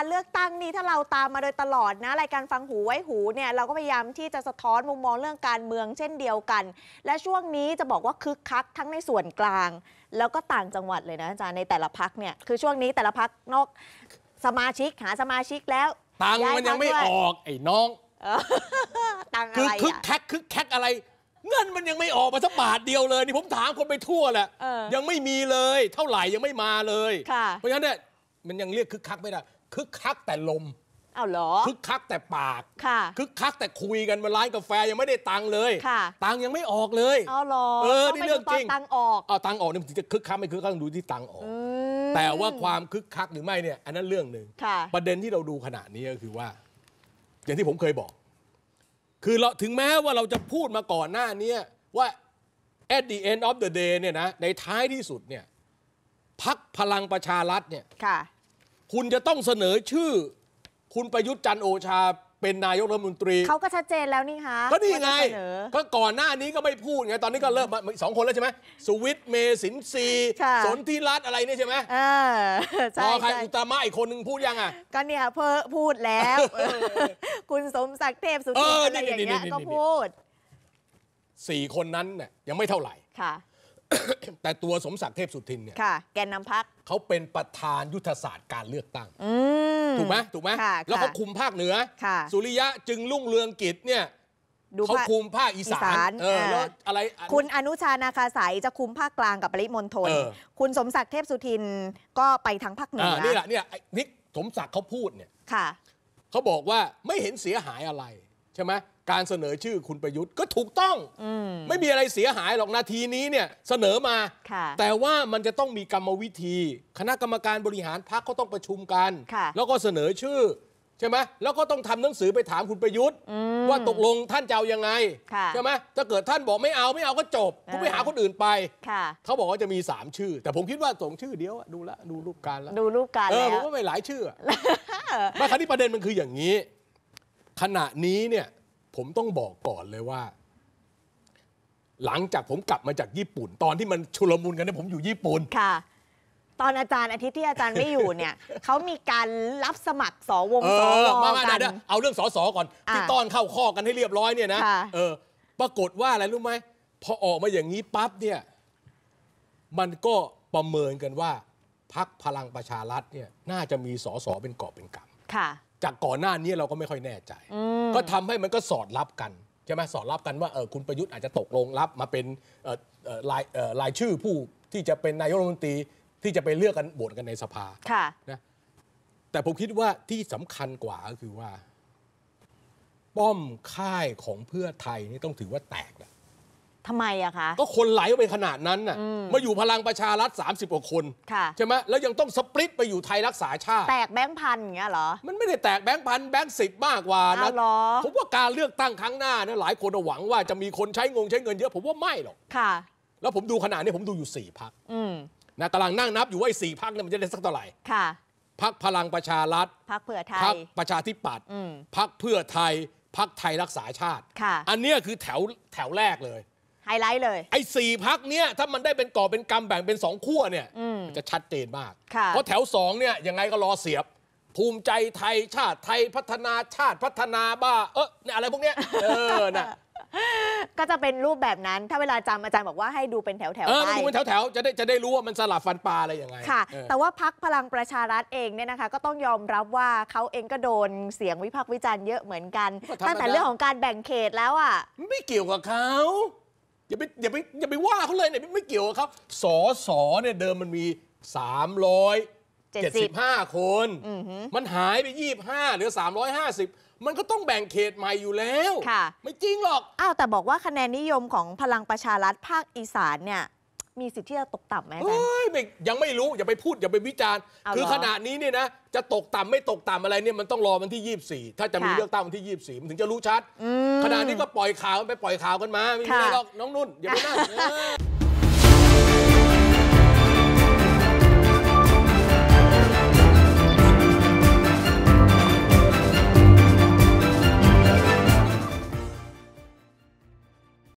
การเลือกตั้งนี้ถ้าเราตามมาโดยตลอดนะรายการฟังหูไว้หูเนี่ยเราก็พยายามที่จะสะท้อนมุมมองเรื่องการเมืองเช่นเดียวกัน และช่วงนี้จะบอกว่าคึกคักทั้งในส่วนกลาง แล้วก็ต่างจังหวัดเลยนะอาจารย์ในแต่ละพักเนี่ยคือช่วงนี้แต่ละพักนอกสมาชิกหาสมาชิกแล้วตัง์มันยังไม่ออกไอ้น้องตังอะไรคือคึกคักคึกคักอะไรเงินมันยังไม่ออกมาสักบาทเดียวเลยนี่ผมถามคนไปทั่วแหละยังไม่มีเลย เท่าไหร่ยังไม่มาเลยเพราะฉะนั้นเนี่ยมันยังเรียกคึกคักไม่ได้คึกคักแต่ลมเอาเหรอ คึกคัก แต่ปาก ค่ะ คึกคัก แต่คุยกันมาร้านกาแฟยังไม่ได้ตังเลยตังยังไม่ออกเลยเอาเหรอ เออนี่เรื่องจริงตังออกเอาตังออกนี่มันจะคึกคักไม่คึกคักดูที่ตังออกแต่ว่าความคึกคักหรือไม่เนี่ยอันนั้นเรื่องหนึ่งประเด็นที่เราดูขณะนี้ก็คือว่า อย่างที่ผมเคยบอก คือเราถึงแม้ว่าเราจะพูดมาก่อนหน้านี้ว่า at the end of the day เนี่ยนะในท้ายที่สุดเนี่ยพักพลังประชารัฐเนี่ยคุณจะต้องเสนอชื่อคุณประยุทธ์จันโอชาเป็นนายกรัฐมนตรี เขาก็ชัดเจนแล้วนี่คะก็นี่ไงาะก็ก่อนหน้านี้ก็ไม่พูดไง ตอนนี้ก็เริ่มมาสองคนแล้วใช่ไหมสุวิทย์เมสินซรีสนธิรัตน์อะไรนี่ใช่ไหมออาใช่อใครอุตมะอีกคนนึงพูดยังอ่ะก็เนี่ย เพอพูดแล้ว คุณสมศักดิ์เทพสุทิเออะไรนี่อย่างเงี้ยนี่ก็พูดสี่คนนั้นเนี่ยยังไม่เท่าไหร่ค่ะแต่ตัวสมศักดิ์เทพสุทินเนี่ยค่ะ แกนนำพักเขาเป็นประธานยุทธศาสตร์การเลือกตั้งถูกไหมถูกไหมแล้วเขาคุมภาคเหนือสุริยะจึงรุ่งเรืองกิจเนี่ยเขาคุมภาคอีสานเออแล้วอะไร คุณอนุชานาคาสายจะคุมภาคกลางกับปริมณฑลคุณสมศักดิ์เทพสุทินก็ไปทางภาคเหนือนี่แหละเนี่ยนี่สมศักดิ์เขาพูดเนี่ยค่ะเขาบอกว่าไม่เห็นเสียหายอะไรใช่ไหมการเสนอชื่อคุณประยุทธ์ก็ถูกต้องอมไม่มีอะไรเสียหายหรอกนาทีนี้เนี่ยเสนอมาแต่ว่ามันจะต้องมีกรรมวิธี คณะกรรมการบริหารพรรคก็ต้องประชุมกัน แล้วก็เสนอชื่อใช่ไหมแล้วก็ต้องทำหนังสือไปถามคุณประยุทธ์ ว่าตกลงท่านจะเอายังไงใช่ไหมถ้าเกิดท่านบอกไม่เอาไม่เอาก็จบคุณไปหาคนอื่นไปเขาบอกว่าจะมี3ชื่อ แต่ผมคิดว่าสองชื่อ เดียวดูละดูรูปการแล้วดูรูปการแล้วผมว่าไม่หลายชื่อมาคราวนี้ประเด็นมันคืออย่างนี้ขณะนี้เนี่ย ผมต้องบอกก่อนเลยว่า หลังจากผมกลับมาจากญี่ปุ่น ตอนที่มันชุลมุนกันเนี่ยผมอยู่ญี่ปุ่นค่ะ ตอนอาจารย์อาทิตย์ที่อาจารย์ไม่อยู่เนี่ยเขามีการรับสมัคร สวงอสวกันเอาเรื่องสอสอก่อนที่ต้อนเข้าข้อกันให้เรียบร้อยเนี่ยนะะเออ ปรากฏว่าอะไรรู้ไหมพอออกมาอย่างนี้ปั๊บเนี่ยมันก็ประเมินกันว่า พักพลังประชารัฐเนี่ย น่าจะมีสอสอเป็นกอบเป็นกำค่ะจากก่อนหน้านี้เราก็ไม่ค่อยแน่ใจ ก็ทำให้มันก็สอดรับกัน ใช่ไหมสอดรับกันว่าเออคุณประยุทธ์อาจจะตกลงรับมาเป็นลายลายชื่อผู้ที่จะเป็นนายกรัฐมนตรีที่จะไปเลือกกันโหวตกันในสภาค่ะนะแต่ผมคิดว่าที่สำคัญกว่าก็คือว่า ป้อมค่ายของเพื่อไทยนี่ต้องถือว่าแตกนะทำไมอะคะ ก็คนไหลไปขนาดนั้นน่ะมาอยู่พลังประชารัฐ30กว่าคนค่ะใช่ไหมแล้วยังต้องสปริตไปอยู่ไทยรักษาชาติแตกแบงค์พันอย่างเงี้ยเหรอมันไม่ได้แตกแบงค์พันแบงค์สิบมากกว่านะเหรอผมว่าการเลือกตั้งครั้งหน้านะหลายคนหวังว่าจะมีคนใช้งงใช้เงินเยอะผมว่าไม่หรอกค่ะ แล้วผมดูขนาดนี้ผมดูอยู่สี่พักนะกำลังนั่งนับอยู่ว่าไอ้สี่พักเนี่ยมันจะได้สักเท่าไหร่ค่ะพักพลังประชารัฐพักเผื่อไทยพักประชาธิปัตย์พักเพื่อไทยพักไทยรักษาชาติค่ะอันเนี้ยคือแถวแถวแรกเลยไฮไลท์เลยไอ้สี่พักเนี้ยถ้ามันได้เป็นก่อเป็นกำแบ่งเป็นสองขั้วเนี่ยจะชัดเจนมากเพราะแถวสองเนี่ยยังไงก็รอเสียบ ภูมิใจไทยชาติไทยพัฒนาชาติพัฒนาบ้า เออเนี่ยอะไรพวกเนี้ยเออน่ะก็จะเป็นรูปแบบนั้น ถ้าเวลาจำอาจารย์บอกว่าให้ดูเป็นแถวๆไปดูเป็นแถวๆจะได้จะได้รู้ว่ามันสลับฟันปลาอะไรยังไงค่ะ แต่ว่าพักพลังประชารัฐเองเนี่ยนะคะ ก็ต้องยอมรับว่าเขาเองก็โดนเสียงวิพากษ์วิจารณ์เยอะเหมือนกัน ตั้งแต่เรื่องของการแบ่งเขตแล้วอ่ะ ไม่เกี่ยวกับเขาอย่าไปอย่าไปอย่าไปว่าเขาเลยเนี่ยไม่เกี่ยวกับเขาสอสอเนี่ยเดิมมันมี 3 75 คนมันหายไป 25หรือ 350 มันก็ต้องแบ่งเขตใหม่อยู่แล้วไม่จริงหรอก อ้าว แต่บอกว่าคะแนนนิยมของพลังประชารัฐภาคอีสานเนี่ยมีสิทธิ์ที่จะตกต่ำไหมยเอ้ยไม่ยังไม่รู้อย่าไปพูดอย่าไปวิจารณ์ คือขณะนี้เนี่ยนะจะตกต่ำไม่ตกต่ำอะไรเนี่ยมันต้องรอวันที่ 24 ถ้าจะมีเลือกตั้งวันที่24มันถึงจะรู้ชัดขณะนี้ก็ปล่อยข่าวไปปล่อยข่าวกันมาไม่ได้หรอกน้องนุ่นอย่าไปนั่ง